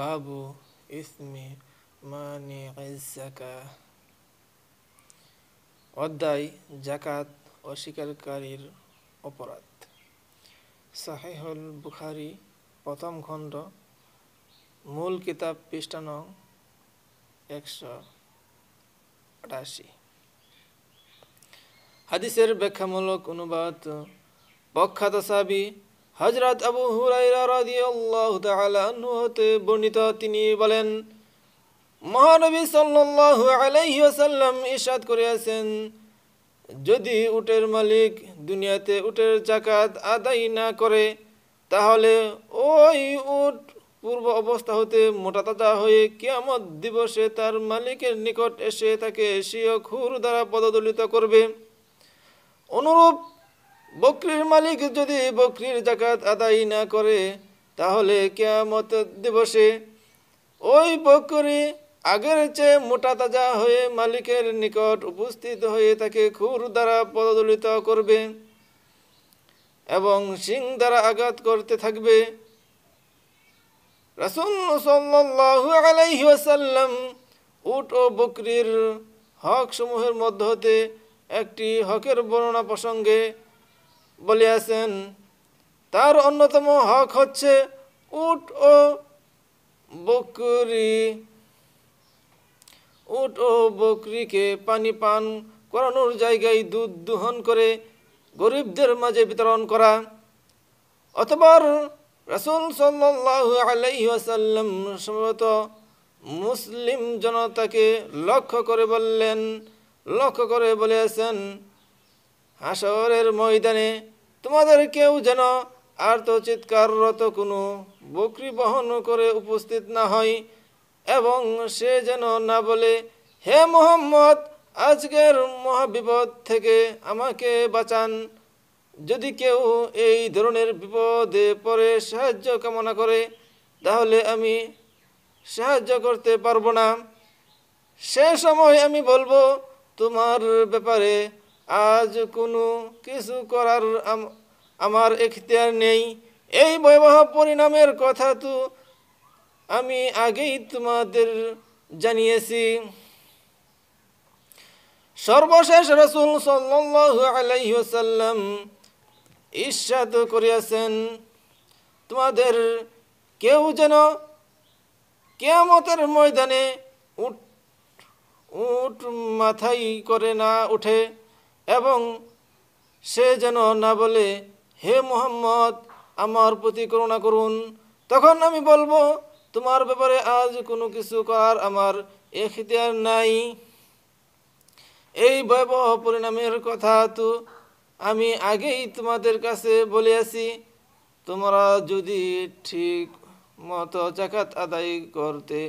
باب اسم مانع الزكاة অধ্যায় জাকাত অস্বীকারীর অপরাধ সাহেহল বুখারি প্রথম খণ্ড মূল কিতাব পৃষ্ঠা নং একশো আটাশি হাদিসের ব্যাখ্যামূলক অনুবাদ প্রখ্যাত সাবি হজরত আবু হুরাইরা বর্ণিত তিনি বলেন মহানবী সাল্লাম ইসাদ ইরশাদ করিয়াছেন যদি উটের মালিক দুনিয়াতে উটের জাকাত আদায় না করে তাহলে ওই উট পূর্ব অবস্থা হতে মোটা তাজা হয়ে কিয়ামত দিবসে তার মালিকের নিকট এসে তাকে স্বীয় খুর দ্বারা পদদলিত করবে অনুরূপ বকরির মালিক যদি বকরির জাকাত আদায় না করে তাহলে কেয়ামত দিবসে ওই বকরি আগের চেয়ে মোটা তাজা হয়ে মালিকের নিকট উপস্থিত হয়ে তাকে খুর দ্বারা পদদলিত করবে এবং সিং দ্বারা আঘাত করতে থাকবে রাসুল উট ও বকরির হক সমূহের মধ্য হতে একটি হকের বর্ণনা প্রসঙ্গে বলিয়াছেন তার অন্যতম হক হচ্ছে উট ও বকরি উট ও বকরিকে পানি পান করানোর জায়গায় দুধ দুহন করে গরিবদের মাঝে বিতরণ করা অতবার রাসুল সাল্লাহ আলাইসাল্লাম সম্ভবত মুসলিম জনতাকে লক্ষ্য করে বললেন লক্ষ্য করে বলেছেন হাসরের ময়দানে তোমাদের কেউ যেন আর তো চিৎকাররত কোনো বকরি বহন করে উপস্থিত না হয় এবং সে যেন না বলে হে মোহাম্মদ আজকের মহাবিপদ থেকে আমাকে বাঁচান যদি কেউ এই ধরনের বিপদে পরে সাহায্য কামনা করে তাহলে আমি সাহায্য করতে পারবো না সে সময় আমি বলবো তোমার ব্যাপারে আজ কোনো কিছু করার আমার এখতিয়ার নেই এই ভয়াবহ পরিণামের কথা তো আমি আগেই তোমাদের জানিয়েছি সর্বশেষ রসুল সাল্লাম ঈর্ষাদ করিয়াছেন তোমাদের কেউ যেন কেয়ামতের ময়দানে উঠ উঠ মাথাই করে না উঠে এবং সে যেন না বলে হে মোহাম্মদ আমার প্রতি করুণা করুন তখন আমি বলবো তোমার ব্যাপারে আজ কোনো কিছু করার আমার এখতিয়ার নাই এই ভয়াবহ পরিণামের কথা তো আমি আগেই তোমাদের কাছে বলে আছি তোমরা যদি ঠিক মতো জাকাত আদায় করতে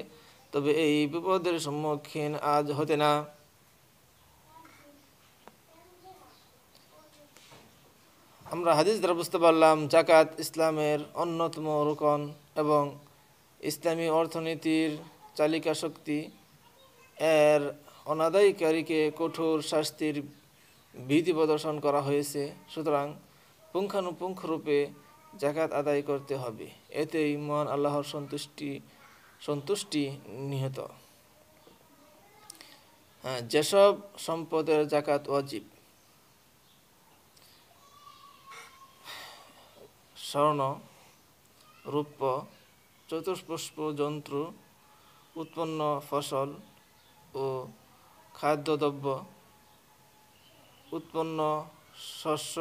তবে এই বিপদের সম্মুখীন আজ হতে না আমরা হাদিস দ্বারা বুঝতে পারলাম জাকাত ইসলামের অন্যতম রোকন এবং ইসলামী অর্থনীতির চালিকা শক্তি এর অনাদায়কারীকে কঠোর শাস্তির বিধি প্রদর্শন করা হয়েছে সুতরাং পুঙ্খানুপুঙ্খরূপে জাকাত আদায় করতে হবে এতেই মহান আল্লাহর সন্তুষ্টি সন্তুষ্টি নিহত হ্যাঁ যেসব সম্পদের জাকাত ওয়াজিব স্বর্ণ রূপ্য চতুষ্পুষ্প জন্তু উৎপন্ন ফসল ও খাদ্যদ্রব্য উৎপন্ন শস্য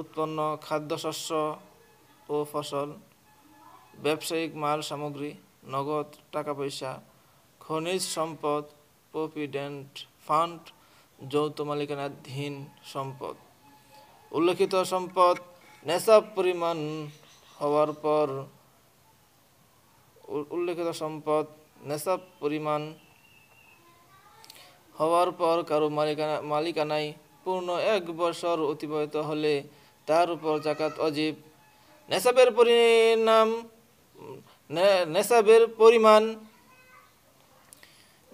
উৎপন্ন খাদ্যশস্য ও ফসল ব্যবসায়িক মাল সামগ্রী নগদ টাকা পয়সা খনিজ সম্পদ প্রভিডেন্ট ফান্ড যৌথ মালিকানাধীন সম্পদ উল্লেখিত সম্পদ নেশাব পরিমাণ হওয়ার পর উল্লেখিত সম্পদ নেশাব পরিমাণ হওয়ার পর কারো মালিকানা মালিকানায় পূর্ণ এক বছর অতিবাহিত হলে তার উপর জাকাত অজীব নেশাবের পরিণাম নেশাবের পরিমাণ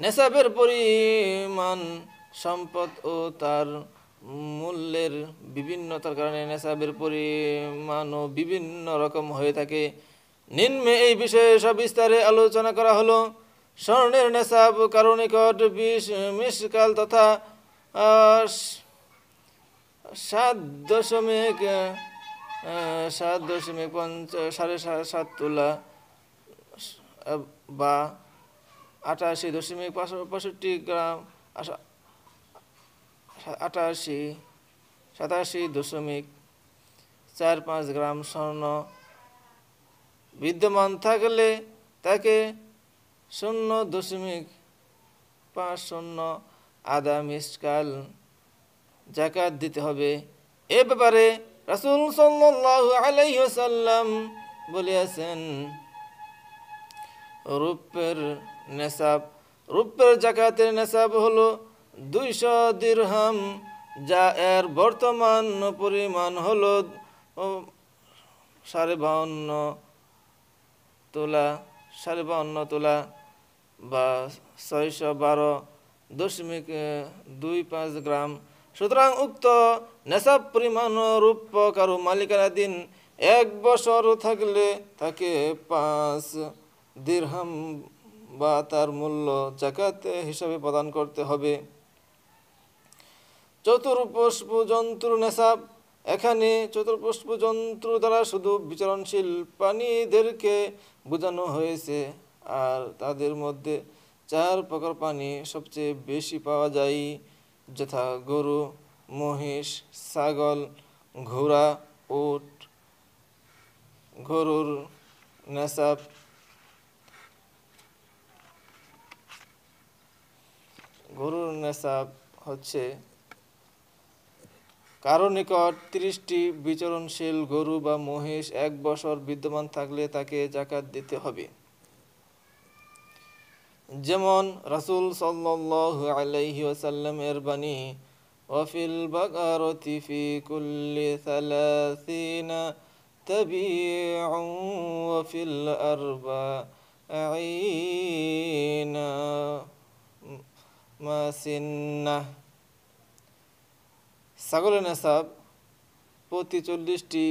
নেশাবের পরিমাণ সম্পদ ও তার মূল্যের বিভিন্নতার কারণে নেশাবের পরিমাণও বিভিন্ন রকম হয়ে থাকে নিম্নে এই বিষয়ে সবিস্তারে আলোচনা করা হলো স্বর্ণের নেশাব কারণিকট বিষ মিসকাল তথা সাত দশমিক সাত দশমিক পঞ্চ সাড়ে সাত তোলা বা আটাশি দশমিক পঁয়ষট্টি গ্রাম আটাশি সাতাশি দশমিক চার পাঁচ গ্রাম স্বর্ণ বিদ্যমান থাকলে তাকে শূন্য দশমিক পাঁচ শূন্য আদা মিসকাল জাকাত দিতে হবে এ ব্যাপারে রাসুল সাল্লাম বলিয়াছেন রূপের নেশাব রূপের জাকাতের নেশাব হলো দুইশো দিরহাম যা এর বর্তমান পরিমাণ হল সাড়ে বাউন্ন তোলা সাড়ে বাউন্ন তোলা বা ছয়শো বারো দশমিক দুই পাঁচ গ্রাম সুতরাং উক্ত নেশাব পরিমাণ রূপ কারু মালিকানাধীন এক বছর থাকলে তাকে পাঁচ দীর্হাম বা তার মূল্য জাকাত হিসাবে প্রদান করতে হবে চতুর্পুষ্প জন্তুর নেশাব এখানে চতুর্পুষ্প যন্ত্র দ্বারা শুধু বিচরণশীল প্রাণীদেরকে বোঝানো হয়েছে আর তাদের মধ্যে চার প্রকার পানি সবচেয়ে বেশি পাওয়া যায় যথা গরু মহিষ ছাগল ঘোড়া উট গরুর নেশাব গরুর নেশাব হচ্ছে কারো নিকট তিরিশটি বিচরণশীল গরু বা মহিষ এক বছর বিদ্যমান থাকলে তাকে জাকাত দিতে হবে যেমন রাসুল সাল্লাসাল্লামের বাণী ওয়াফিল বাকারতি সালাসিনা ছাগলের নেশাব প্রতি চল্লিশটি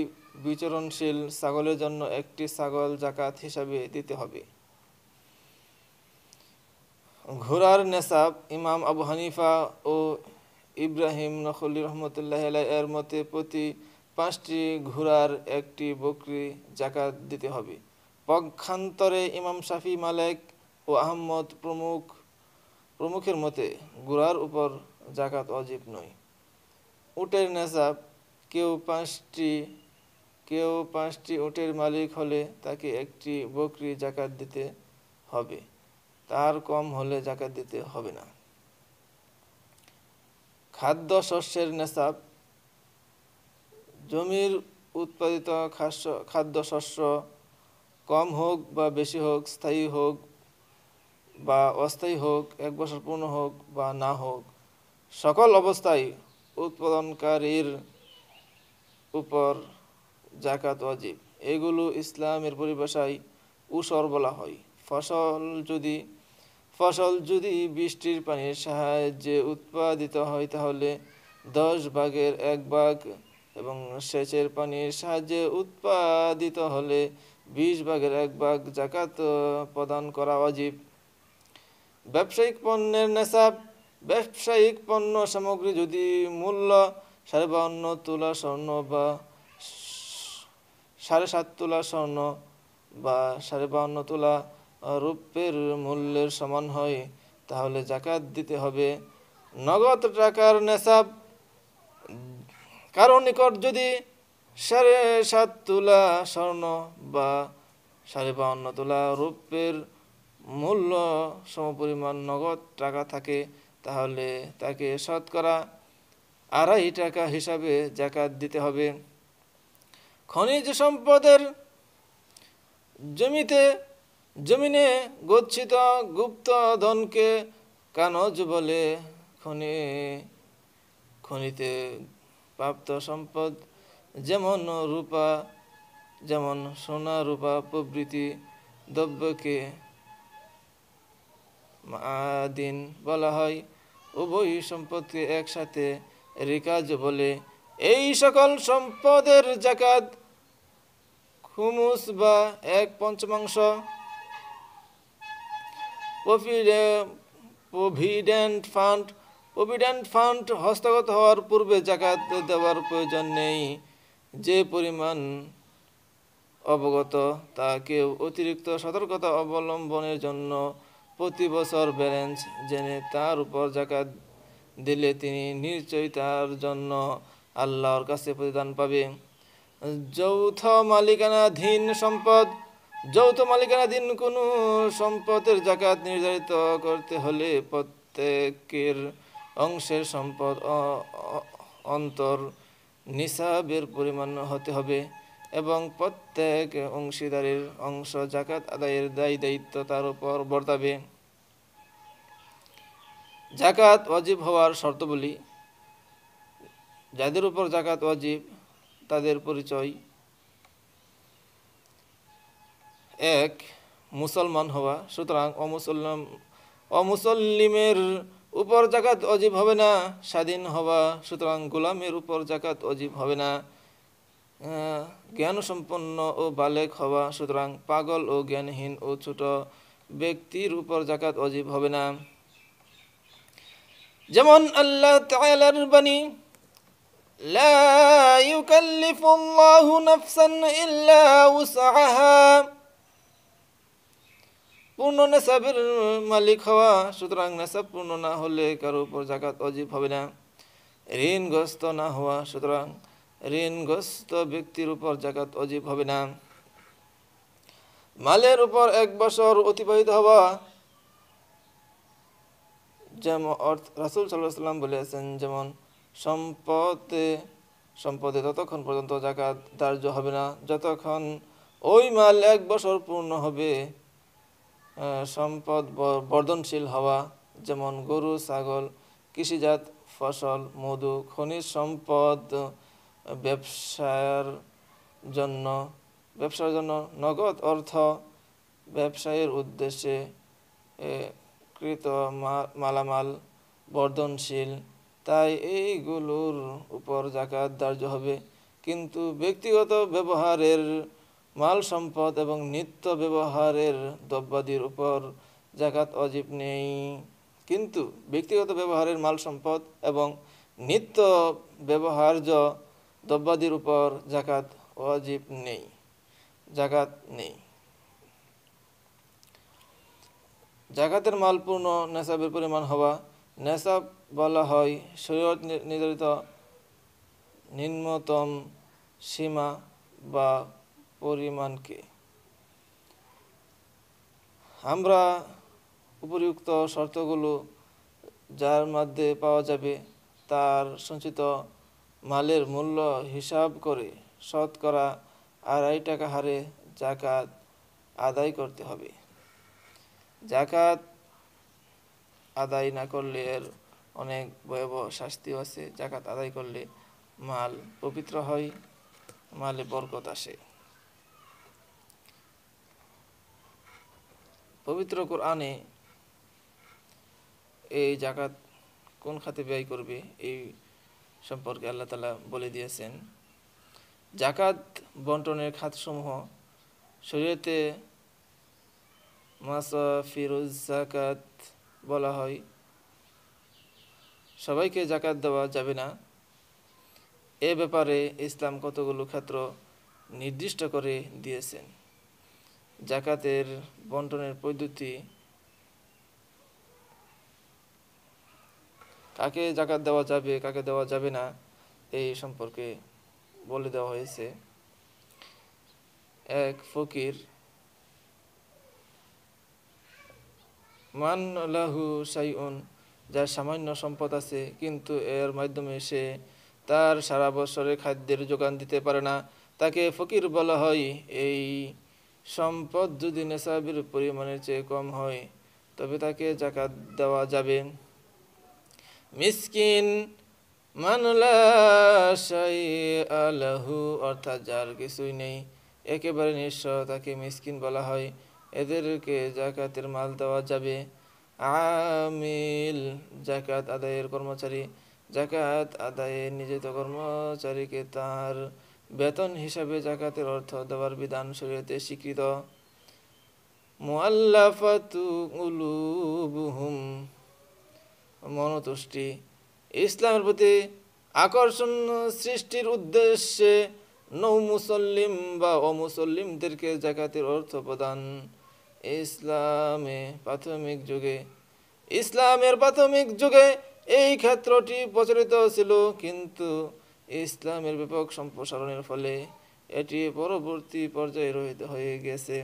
বিচরণশীল ছাগলের জন্য একটি ছাগল জাকাত হিসাবে দিতে হবে ঘোড়ার নেশাব ইমাম আবু হানিফা ও ইব্রাহিম নখলি রহমতুল্লাহ এর মতে প্রতি পাঁচটি ঘোড়ার একটি বকরি জাকাত দিতে হবে পক্ষান্তরে ইমাম শাফি মালেক ও আহম্মদ প্রমুখ প্রমুখের মতে ঘোড়ার উপর জাকাত অজীব নয় উটের নেশাব কেউ পাঁচটি কেউ পাঁচটি উটের মালিক হলে তাকে একটি বকরি জাকাত দিতে হবে তার কম হলে জাকাত দিতে হবে না খাদ্য শস্যের নেশাব জমির উৎপাদিত খাদ্য শস্য কম হোক বা বেশি হোক স্থায়ী হোক বা অস্থায়ী হোক এক বছর পূর্ণ হোক বা না হোক সকল অবস্থায় উৎপাদনকারীর উপর জাকাত অজীব এগুলো ইসলামের পরিভাষায় উসর বলা হয় ফসল যদি ফসল যদি বৃষ্টির পানির সাহায্যে উৎপাদিত হয় তাহলে দশ ভাগের এক ভাগ এবং সেচের পানির সাহায্যে উৎপাদিত হলে বিশ ভাগের এক ভাগ জাকাত প্রদান করা অজীব ব্যবসায়িক পণ্যের নেশাব ব্যবসায়িক পণ্য সামগ্রী যদি মূল্য সাড়ে বান্ন তোলা স্বর্ণ বা সাড়ে সাত তোলা স্বর্ণ বা সাড়ে বান্ন তোলা রূপের মূল্যের সমান হয় তাহলে জাকাত দিতে হবে নগদ টাকার নেশাব কারো নিকট যদি সাড়ে সাত তোলা স্বর্ণ বা সাড়ে বান্ন তোলা রূপের মূল্য সমপরিমাণ নগদ টাকা থাকে তাহলে তাকে শতকরা আড়াই টাকা হিসাবে জাকাত দিতে হবে খনিজ সম্পদের জমিতে জমিনে গচ্ছিত গুপ্ত ধনকে কানজ বলে খনি খনিতে প্রাপ্ত সম্পদ যেমন রূপা যেমন সোনা রূপা প্রভৃতি দ্রব্যকে মাদিন বলা হয় উভয় সম্পদকে একসাথে রিকাজ বলে এই সকল সম্পদের জাকাত খুমুস বা এক পঞ্চমাংশ প্রভিডেন্ট ফান্ড প্রভিডেন্ট ফান্ড হস্তগত হওয়ার পূর্বে জাকাত দেওয়ার প্রয়োজন নেই যে পরিমাণ অবগত তা কেউ অতিরিক্ত সতর্কতা অবলম্বনের জন্য প্রতি বছর ব্যালেন্স জেনে তার উপর জাকাত দিলে তিনি নিশ্চয়ই তার জন্য আল্লাহর কাছে প্রতিদান পাবে যৌথ মালিকানাধীন সম্পদ যৌথ মালিকানাধীন কোনো সম্পদের জাকাত নির্ধারিত করতে হলে প্রত্যেকের অংশের সম্পদ অন্তর নিসাবের পরিমাণ হতে হবে এবং প্রত্যেক অংশীদারের অংশ জাকাত আদায়ের দায় দায়িত্ব তার উপর বর্তাবে জাকাত অজীব হওয়ার শর্তবলী যাদের উপর জাকাত অজীব তাদের পরিচয় এক মুসলমান হওয়া সুতরাং অমুসলিম অমুসলিমের উপর জাকাত অজীব হবে না স্বাধীন হওয়া সুতরাং গোলামের উপর জাকাত অজীব হবে না জ্ঞান সম্পন্ন ও বালেক হওয়া সুতরাং পাগল ও জ্ঞানহীন ও ছোট ব্যক্তির উপর জাকাত অজীব হবে না যেমন আল্লাহ লা নাফসান ইল্লা পূর্ণ নেশাবের মালিক হওয়া সুতরাং নেশাব পূর্ণ না হলে কারো উপর জাকাত অজীব হবে না ঋণগ্রস্ত না হওয়া সুতরাং ঋণগ্রস্ত ব্যক্তির উপর জাকাত অজীব হবে না মালের উপর এক বছর অতিবাহিত হওয়া যেমন অর্থ রাসুল সাল্লাম বলেছেন যেমন সম্পদে সম্পদে ততক্ষণ পর্যন্ত জাকাত দার্য হবে না যতক্ষণ ওই মাল এক বছর পূর্ণ হবে সম্পদ বর্ধনশীল হওয়া যেমন গরু ছাগল কৃষিজাত ফসল মধু খনিজ সম্পদ ব্যবসার জন্য ব্যবসার জন্য নগদ অর্থ ব্যবসায়ের উদ্দেশ্যে কৃত মালামাল বর্ধনশীল তাই এইগুলোর উপর জাকাত দার্য হবে কিন্তু ব্যক্তিগত ব্যবহারের মাল সম্পদ এবং নিত্য ব্যবহারের দ্রব্যাদির উপর জাকাত অজীব নেই কিন্তু ব্যক্তিগত ব্যবহারের মাল সম্পদ এবং নিত্য ব্যবহার্য দ্রব্যাদির উপর জাকাত ওয়াজিব নেই জাকাত নেই জাকাতের মালপূর্ণ নেশাবের পরিমাণ হওয়া নেশাব বলা হয় শরীয়ত নির্ধারিত নিম্নতম সীমা বা পরিমাণকে আমরা উপরিউক্ত শর্তগুলো যার মধ্যে পাওয়া যাবে তার সঞ্চিত মালের মূল্য হিসাব করে শতকরা আড়াই টাকা হারে জাকাত আদায় করতে হবে জাকাত আদায় না করলে এর অনেক ভয়াবহ শাস্তিও আছে জাকাত আদায় করলে মাল পবিত্র হয় মালে বরকত আসে পবিত্র কোরআনে এই জাকাত কোন খাতে ব্যয় করবে এই সম্পর্কে আল্লাহ তালা বলে দিয়েছেন জাকাত বন্টনের খাতসমূহ শরীরতে মাসা ফিরুজ জাকাত বলা হয় সবাইকে জাকাত দেওয়া যাবে না এ ব্যাপারে ইসলাম কতগুলো ক্ষেত্র নির্দিষ্ট করে দিয়েছেন জাকাতের বন্টনের পদ্ধতি কাকে জাকাত দেওয়া যাবে কাকে দেওয়া যাবে না এই সম্পর্কে বলে দেওয়া হয়েছে এক ফকির মান লাহু সাইউন যার সামান্য সম্পদ আছে কিন্তু এর মাধ্যমে সে তার সারা বছরের খাদ্যের যোগান দিতে পারে না তাকে ফকির বলা হয় এই সম্পদ যদি নেশাবির পরিমাণের চেয়ে কম হয় তবে তাকে জাকাত দেওয়া যাবে মিসকিন আলাহু অর্থাৎ যার কিছুই নেই একেবারে নিঃস্ব তাকে মিসকিন বলা হয় এদেরকে জাকাতের মাল দেওয়া যাবে আমিল জাকাত আদায়ের কর্মচারী জাকাত আদায়ে নিয়োজিত কর্মচারীকে তার বেতন হিসাবে জাকাতের অর্থ দেওয়ার বিধান শরীরতে স্বীকৃত মুআল্লাফাতু কুলুবুহুম মনতুষ্টি ইসলামের প্রতি আকর্ষণ সৃষ্টির উদ্দেশ্যে নৌ মুসল্লিম বা অমুসল্লিমদেরকে জাকাতের অর্থ প্রদান ইসলামে প্রাথমিক যুগে ইসলামের প্রাথমিক যুগে এই ক্ষেত্রটি প্রচলিত ছিল কিন্তু ইসলামের ব্যাপক সম্প্রসারণের ফলে এটি পরবর্তী পর্যায়ে রহিত হয়ে গেছে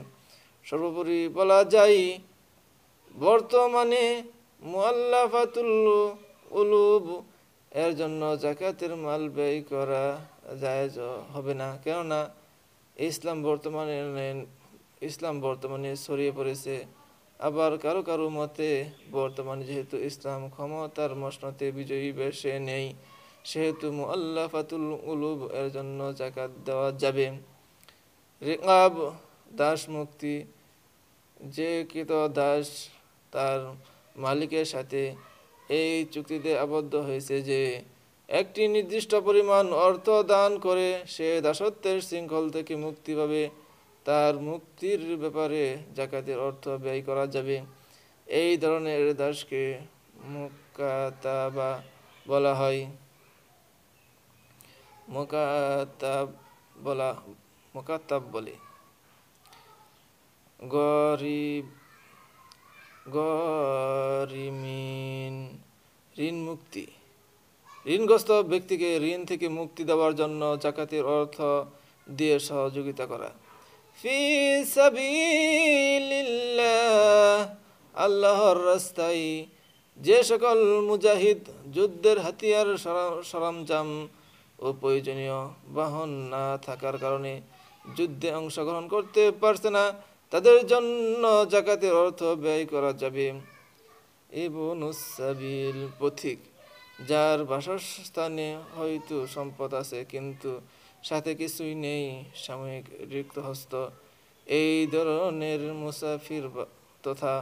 সর্বোপরি বলা যায় বর্তমানে মোয়াল্লাফাতুল্লু উলুব এর জন্য জাকাতের মাল ব্যয় করা জায়জ হবে না কেননা ইসলাম বর্তমানে ইসলাম বর্তমানে ছড়িয়ে পড়েছে আবার কারো কারো মতে বর্তমানে যেহেতু ইসলাম ক্ষমতার মসনতে বিজয়ী বেশে নেই সেহেতু মুআল্লাফাতুল উলুব এর জন্য জাকাত দেওয়া যাবে রেকাব দাস মুক্তি যে কৃত দাস তার মালিকের সাথে এই চুক্তিতে আবদ্ধ হয়েছে যে একটি নির্দিষ্ট পরিমাণ অর্থ দান করে সে দাসত্বের শৃঙ্খল থেকে মুক্তি পাবে তার মুক্তির ব্যাপারে জাকাতের অর্থ ব্যয় করা যাবে এই ধরনের দাসকে মুকাতাবা বলা হয় মুকাতাব বলা মোকাতাব বলে গরিব গরিমিন ঋণ মুক্তি ঋণগ্রস্ত ব্যক্তিকে ঋণ থেকে মুক্তি দেওয়ার জন্য জাকাতের অর্থ দিয়ে সহযোগিতা করা আল্লাহর রাস্তায় যে সকল মুজাহিদ যুদ্ধের হাতিয়ার সরঞ্জাম ও প্রয়োজনীয় বাহন না থাকার কারণে যুদ্ধে অংশগ্রহণ করতে পারছে না তাদের জন্য জাকাতের অর্থ ব্যয় করা যাবে এবং পথিক যার বাসস্থানে হয়তো সম্পদ আছে কিন্তু সাথে কিছুই নেই সাময়িক রিক্তহস্ত এই ধরনের মুসাফির তথা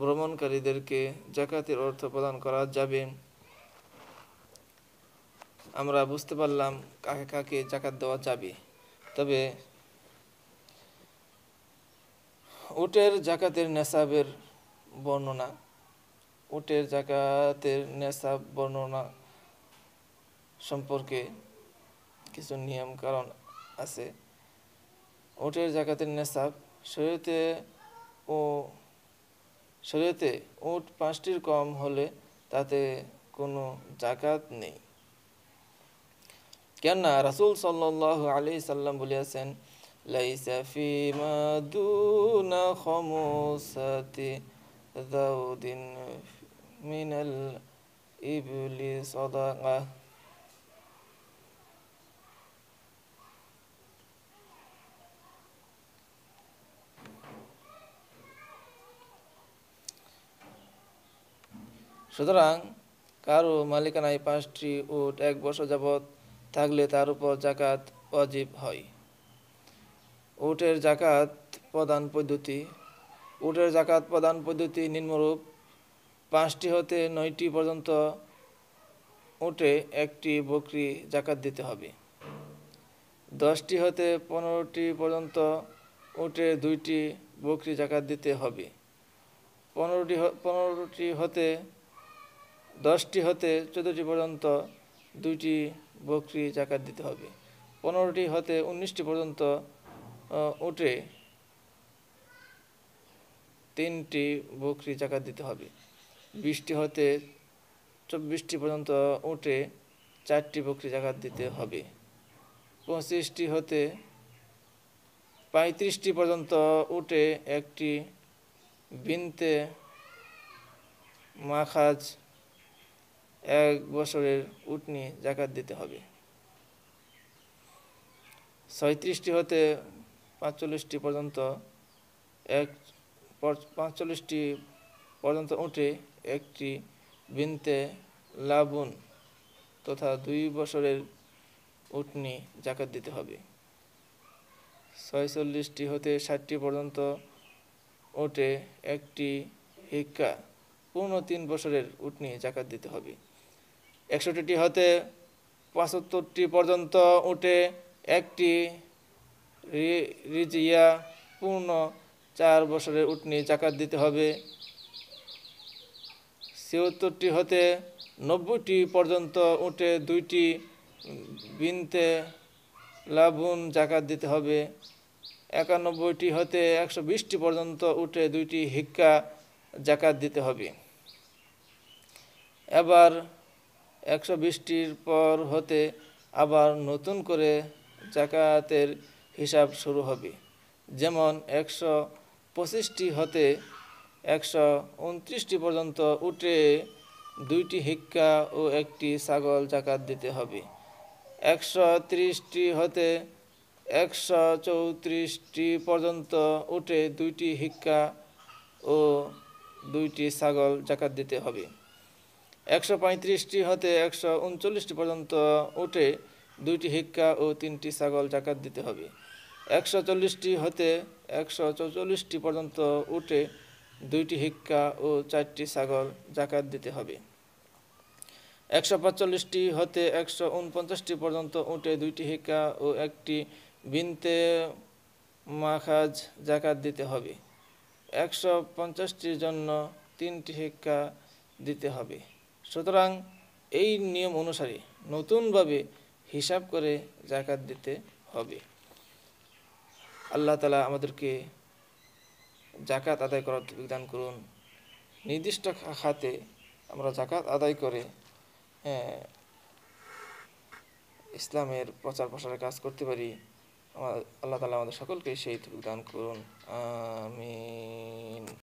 ভ্রমণকারীদেরকে জাকাতের অর্থ প্রদান করা যাবে আমরা বুঝতে পারলাম কাকে কাকে জাকাত দেওয়া যাবে তবে উটের জাকাতের নেশাবের বর্ণনা উটের জাকাতের নেশাব বর্ণনা সম্পর্কে কিছু নিয়ম কারণ আছে উটের জাকাতের নেশাব শরীরতে ও শরীরতে উট পাঁচটির কম হলে তাতে কোনো জাকাত নেই কেননা রাসুল সাল্লাহ আলি সাল্লাম বলিয়াছেন ليس فيما دون خمسة ذود من الإبل صدقة সুতরাং কারো মালিকানায় পাঁচটি উট এক বছর যাবৎ থাকলে তার উপর জাকাত অজীব হয় উটের জাকাত প্রদান পদ্ধতি উটের জাকাত প্রদান পদ্ধতি নিম্নরূপ পাঁচটি হতে নয়টি পর্যন্ত উটে একটি বকরি জাকাত দিতে হবে দশটি হতে পনেরোটি পর্যন্ত উটে দুইটি বকরি জাকাত দিতে হবে পনেরোটি পনেরোটি হতে দশটি হতে চোদ্দোটি পর্যন্ত দুইটি বকরি জাকাত দিতে হবে পনেরোটি হতে উনিশটি পর্যন্ত উঠে তিনটি বকরি জাকাত দিতে হবে বিশটি হতে চব্বিশটি পর্যন্ত উঠে চারটি বকরি জাকাত দিতে হবে পঁচিশটি হতে পঁয়ত্রিশটি পর্যন্ত উঠে একটি বিনতে মাখাজ এক বছরের উটনি জাকাত দিতে হবে ছয়ত্রিশটি হতে পাঁচচল্লিশটি পর্যন্ত এক পাঁচচল্লিশটি পর্যন্ত উঠে একটি বিনতে লাবুন তথা দুই বছরের উঠনি জাকাত দিতে হবে ছয়চল্লিশটি হতে ষাটটি পর্যন্ত ওটে একটি হিক্কা পূর্ণ তিন বছরের উঠনি জাকাত দিতে হবে একষট্টিটি হতে পঁচাত্তরটি পর্যন্ত উঠে একটি রিজিয়া পূর্ণ চার বছরের উটনি জাকাত দিতে হবে চৌত্তরটি হতে নব্বইটি পর্যন্ত উঠে দুইটি বিনতে লাভুন জাকাত দিতে হবে একানব্বইটি হতে একশো বিশটি পর্যন্ত উঠে দুইটি হিক্কা জাকাত দিতে হবে এবার একশো বিশটির পর হতে আবার নতুন করে জাকাতের হিসাব শুরু হবে যেমন একশো পঁচিশটি হতে একশো উনত্রিশটি পর্যন্ত উঠে দুইটি হিক্কা ও একটি ছাগল জাকাত দিতে হবে একশো ত্রিশটি হতে একশো চৌত্রিশটি পর্যন্ত উঠে দুইটি হিক্কা ও দুইটি ছাগল জাকাত দিতে হবে একশো পঁয়ত্রিশটি হতে একশো উনচল্লিশটি পর্যন্ত উঠে দুইটি হিক্কা ও তিনটি ছাগল জাকাত দিতে হবে একশো চল্লিশটি হতে একশো চৌচল্লিশটি পর্যন্ত উঠে দুইটি হিক্কা ও চারটি সাগর জাকাত দিতে হবে একশো পাঁচচল্লিশটি হতে একশো উনপঞ্চাশটি পর্যন্ত উঠে দুইটি হিক্কা ও একটি বিনতে মাখাজ জাকাত দিতে হবে একশো পঞ্চাশটির জন্য তিনটি হিক্কা দিতে হবে সুতরাং এই নিয়ম অনুসারে নতুনভাবে হিসাব করে জাকাত দিতে হবে আল্লাহ তালা আমাদেরকে জাকাত আদায় করার বিধান করুন নির্দিষ্ট খাতে আমরা জাকাত আদায় করে হ্যাঁ, ইসলামের প্রচার প্রসারের কাজ করতে পারি আমার আল্লাহ তালা আমাদের সকলকে সেই দান করুন আমি